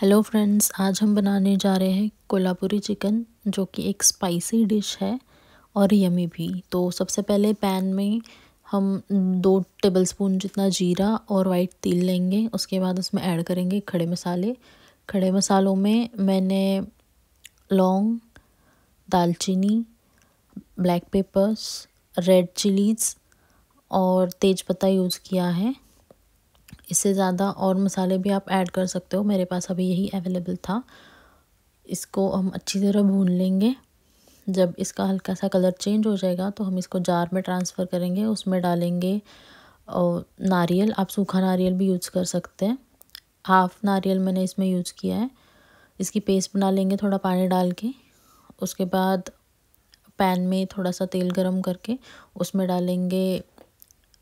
hello friends आज हम बनाने जा रहे हैं कोल्हापुरी चिकन जो कि एक स्पाइसी डिश है और यमी भी तो सबसे पहले पैन में हम दो टेबलस्पून जितना जीरा और वाइट तिल लेंगे उसके बाद उसमें ऐड करेंगे खड़े मसाले खड़े मसालों में मैंने लौंग दालचीनी ब्लैक पेपर्स रेड चिलीज़ और तेज़पत्ता यूज़ किया है इससे ज़्यादा और मसाले भी आप ऐड कर सकते हो मेरे पास अभी यही अवेलेबल था इसको हम अच्छी तरह भून लेंगे जब इसका हल्का सा कलर चेंज हो जाएगा तो हम इसको जार में ट्रांसफ़र करेंगे उसमें डालेंगे और नारियल आप सूखा नारियल भी यूज़ कर सकते हैं हाफ़ नारियल मैंने इसमें यूज़ किया है इसकी पेस्ट बना लेंगे थोड़ा पानी डाल के उसके बाद पैन में थोड़ा सा तेल गरम करके उसमें डालेंगे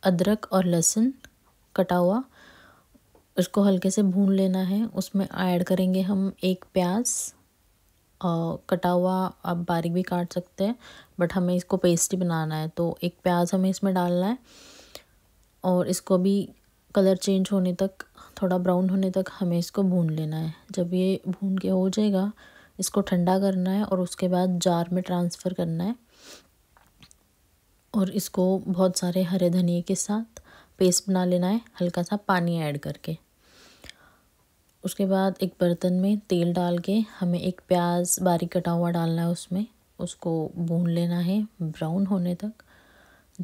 अदरक और लहसुन कटा हुआ उसको हल्के से भून लेना है उसमें ऐड करेंगे हम एक प्याज और कटा हुआ आप बारीक भी काट सकते हैं बट हमें इसको पेस्टी बनाना है तो एक प्याज हमें इसमें डालना है और इसको भी कलर चेंज होने तक थोड़ा ब्राउन होने तक हमें इसको भून लेना है जब ये भून के हो जाएगा इसको ठंडा करना है और उसके बाद जार में ट्रांसफ़र करना है और इसको बहुत सारे हरे धनिए के साथ पेस्ट बना लेना है हल्का सा पानी ऐड करके उसके बाद एक बर्तन में तेल डाल के हमें एक प्याज बारीक कटा हुआ डालना है उसमें उसको भून लेना है ब्राउन होने तक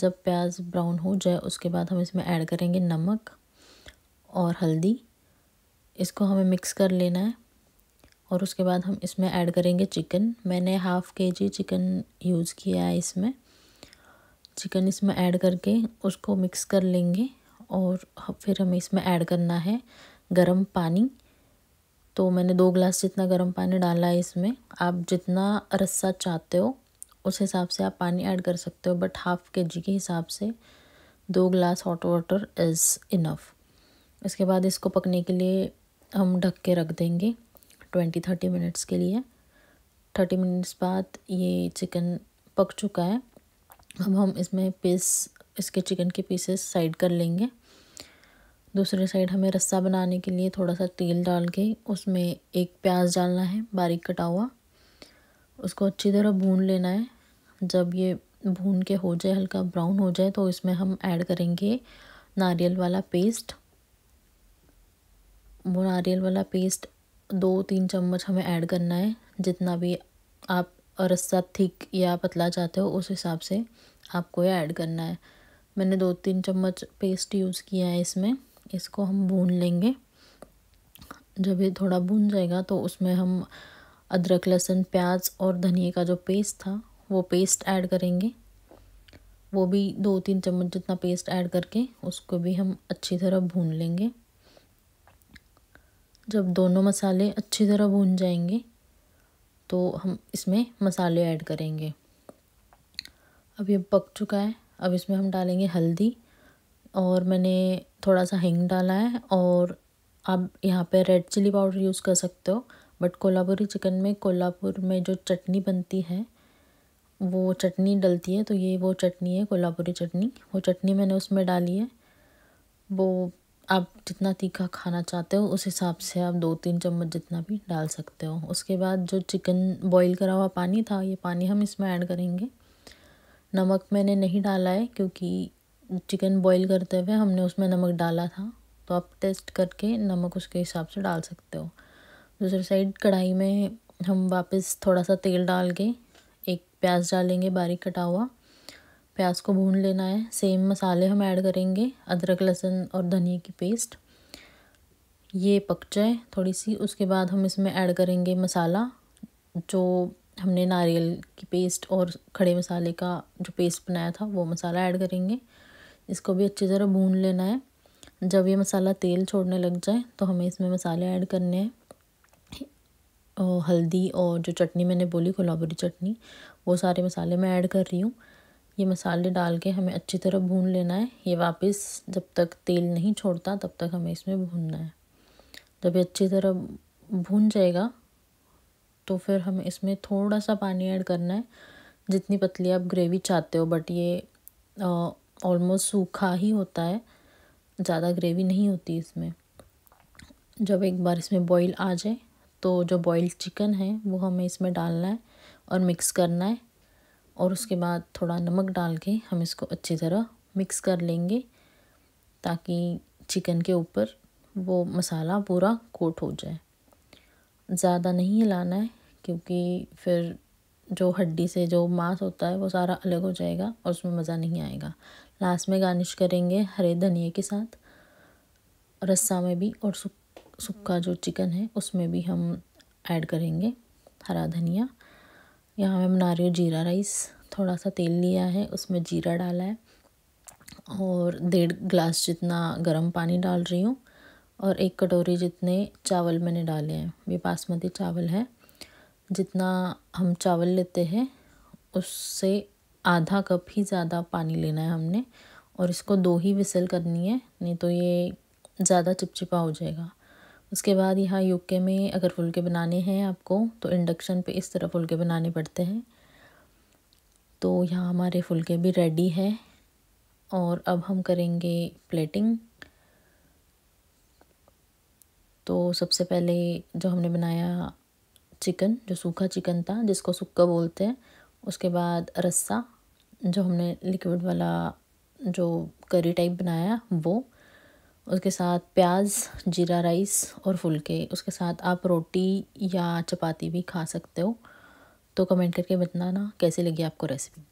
जब प्याज ब्राउन हो जाए उसके बाद हम इसमें ऐड करेंगे नमक और हल्दी इसको हमें मिक्स कर लेना है और उसके बाद हम इसमें ऐड करेंगे चिकन मैंने हाफ़ के जी चिकन यूज़ किया है इसमें चिकन इसमें ऐड करके उसको मिक्स कर लेंगे और फिर हमें इसमें ऐड करना है गरम पानी तो मैंने दो ग्लास जितना गर्म पानी डाला है इसमें आप जितना रस्सा चाहते हो उस हिसाब से आप पानी ऐड कर सकते हो बट हाफ़ के जी के हिसाब से दो glass hot water is enough इसके बाद इसको पकने के लिए हम ढक के रख देंगे ट्वेंटी थर्टी मिनट्स के लिए थर्टी मिनट्स बाद ये चिकन पक चुका है अब हम इसमें पीस इसके चिकन के पीसेस साइड कर लेंगे दूसरे साइड हमें रस्सा बनाने के लिए थोड़ा सा तेल डाल के उसमें एक प्याज डालना है बारीक कटा हुआ उसको अच्छी तरह भून लेना है जब ये भून के हो जाए हल्का ब्राउन हो जाए तो इसमें हम ऐड करेंगे नारियल वाला पेस्ट वो नारियल वाला पेस्ट दो तीन चम्मच हमें ऐड करना है जितना भी आप रस्सा थिक या पतला चाहते हो उस हिसाब से आपको ये ऐड करना है मैंने दो तीन चम्मच पेस्ट यूज़ किया है इसमें इसको हम भून लेंगे जब ये थोड़ा भून जाएगा तो उसमें हम अदरक लहसुन प्याज और धनिए का जो पेस्ट था वो पेस्ट ऐड करेंगे वो भी दो तीन चम्मच जितना पेस्ट ऐड करके उसको भी हम अच्छी तरह भून लेंगे जब दोनों मसाले अच्छी तरह भून जाएंगे तो हम इसमें मसाले ऐड करेंगे अब ये पक चुका है अब इसमें हम डालेंगे हल्दी और मैंने थोड़ा सा हिंग डाला है और आप यहाँ पे रेड चिली पाउडर यूज़ कर सकते हो बट कोल्हापुरी चिकन में कोल्हापुर में जो चटनी बनती है वो चटनी डलती है तो ये वो चटनी है कोल्हापुरी चटनी वो चटनी मैंने उसमें डाली है वो आप जितना तीखा खाना चाहते हो उस हिसाब से आप दो तीन चम्मच जितना भी डाल सकते हो उसके बाद जो चिकन बॉईल करा हुआ पानी था ये पानी हम इसमें ऐड करेंगे नमक मैंने नहीं डाला है क्योंकि चिकन बॉईल करते हुए हमने उसमें नमक डाला था तो आप टेस्ट करके नमक उसके हिसाब से डाल सकते हो दूसरी साइड कढ़ाई में हम वापस थोड़ा सा तेल डाल के एक प्याज डालेंगे बारीक कटा हुआ प्याज को भून लेना है सेम मसाले हम ऐड करेंगे अदरक लहसुन और धनिया की पेस्ट ये पक जाए थोड़ी सी उसके बाद हम इसमें ऐड करेंगे मसाला जो हमने नारियल की पेस्ट और खड़े मसाले का जो पेस्ट बनाया था वो मसाला ऐड करेंगे इसको भी अच्छी तरह भून लेना है जब ये मसाला तेल छोड़ने लग जाए तो हमें इसमें मसाले ऐड करने हैं और हल्दी और जो चटनी मैंने बोली कोलाबरी चटनी वो सारे मसाले मैं ऐड कर रही हूँ ये मसाले डाल के हमें अच्छी तरह भून लेना है ये वापस जब तक तेल नहीं छोड़ता तब तक हमें इसमें भूनना है जब ये अच्छी तरह भून जाएगा तो फिर हमें इसमें थोड़ा सा पानी ऐड करना है जितनी पतली आप ग्रेवी चाहते हो बट ये ऑलमोस्ट सूखा ही होता है ज़्यादा ग्रेवी नहीं होती इसमें जब एक बार इसमें बॉईल आ जाए तो जो बॉइल्ड चिकन है वो हमें इसमें डालना है और मिक्स करना है और उसके बाद थोड़ा नमक डाल के हम इसको अच्छी तरह मिक्स कर लेंगे ताकि चिकन के ऊपर वो मसाला पूरा कोट हो जाए ज़्यादा नहीं हिलाना है क्योंकि फिर जो हड्डी से जो मांस होता है वो सारा अलग हो जाएगा और उसमें मज़ा नहीं आएगा लास्ट में गार्निश करेंगे हरे धनिए के साथ रस्सा में भी और सुख जो चिकन है उसमें भी हम ऐड करेंगे हरा धनिया यहाँ मैं बना रही हूँ जीरा राइस थोड़ा सा तेल लिया है उसमें जीरा डाला है और डेढ़ ग्लास जितना गर्म पानी डाल रही हूँ और एक कटोरी जितने चावल मैंने डाले हैं ये बासमती चावल है जितना हम चावल लेते हैं उससे आधा कप ही ज़्यादा पानी लेना है हमने और इसको दो ही विसल करनी है नहीं तो ये ज़्यादा चिपचिपा हो जाएगा उसके बाद यहाँ यूके में अगर फुलके बनाने हैं आपको तो इंडक्शन पे इस तरह फुलके बनाने पड़ते हैं तो यहाँ हमारे फुलके भी रेडी है और अब हम करेंगे प्लेटिंग तो सबसे पहले जो हमने बनाया चिकन जो सूखा चिकन था जिसको सुक्का बोलते हैं उसके बाद रस्सा जो हमने लिक्विड वाला जो करी टाइप बनाया वो उसके साथ प्याज जीरा राइस और फुलके उसके साथ आप रोटी या चपाती भी खा सकते हो तो कमेंट करके बताना कैसी लगी आपको रेसिपी